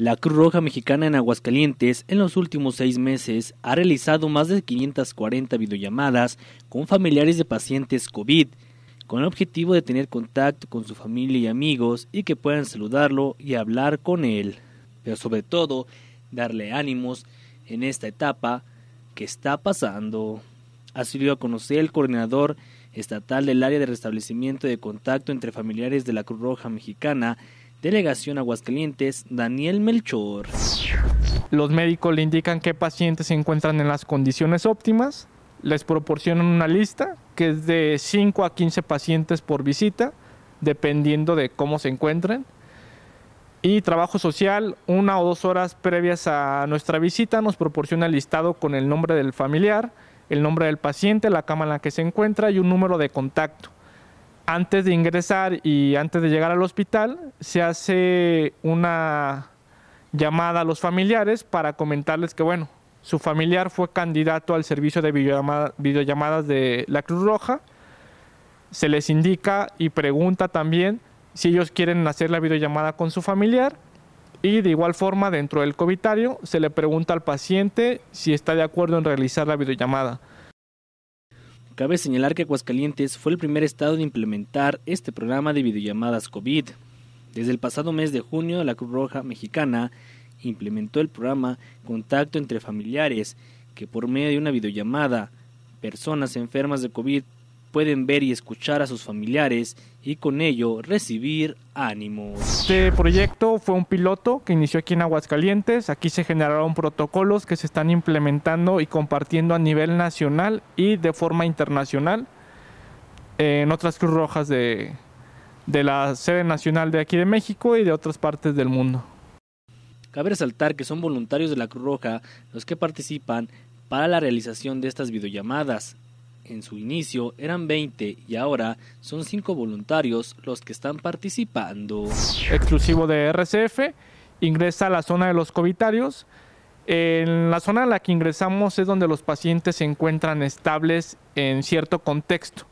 La Cruz Roja Mexicana en Aguascalientes en los últimos seis meses ha realizado más de 540 videollamadas con familiares de pacientes COVID, con el objetivo de tener contacto con su familia y amigos y que puedan saludarlo y hablar con él, pero sobre todo darle ánimos en esta etapa que está pasando. Ha lo a conocer el coordinador estatal del área de restablecimiento de contacto entre familiares de la Cruz Roja Mexicana, Delegación Aguascalientes, Daniel Melchor. Los médicos le indican qué pacientes se encuentran en las condiciones óptimas, les proporcionan una lista que es de 5 a 15 pacientes por visita, dependiendo de cómo se encuentren. Y trabajo social, una o dos horas previas a nuestra visita, nos proporciona el listado con el nombre del familiar, el nombre del paciente, la cama en la que se encuentra y un número de contacto antes de ingresar y antes de llegar al hospital, se hace una llamada a los familiares para comentarles que, bueno, su familiar fue candidato al servicio de videollamadas de la Cruz Roja. Se les indica y pregunta también si ellos quieren hacer la videollamada con su familiar. Y de igual forma, dentro del covitario, se le pregunta al paciente si está de acuerdo en realizar la videollamada. Cabe señalar que Aguascalientes fue el primer estado en implementar este programa de videollamadas COVID. Desde el pasado mes de junio, la Cruz Roja Mexicana implementó el programa Contacto entre Familiares, que por medio de una videollamada, personas enfermas de COVID pueden ver y escuchar a sus familiares y con ello recibir ánimos. Este proyecto fue un piloto que inició aquí en Aguascalientes. Aquí se generaron protocolos que se están implementando y compartiendo a nivel nacional y de forma internacional en otras Cruz Rojas de, de la sede nacional de aquí de México y de otras partes del mundo. Cabe resaltar que son voluntarios de la Cruz Roja los que participan para la realización de estas videollamadas, en su inicio eran 20 y ahora son 5 voluntarios los que están participando. Exclusivo de RCF, ingresa a la zona de los covitarios. En la zona a la que ingresamos es donde los pacientes se encuentran estables en cierto contexto.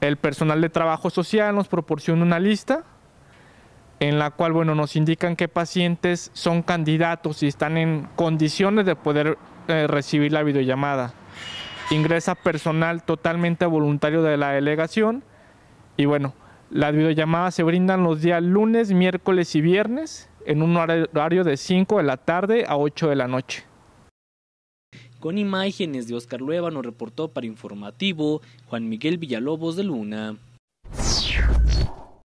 El personal de trabajo social nos proporciona una lista en la cual bueno, nos indican qué pacientes son candidatos y están en condiciones de poder eh, recibir la videollamada ingresa personal totalmente voluntario de la delegación y bueno, las videollamadas se brindan los días lunes, miércoles y viernes en un horario de 5 de la tarde a 8 de la noche. Con imágenes de Oscar nos reportó para Informativo Juan Miguel Villalobos de Luna.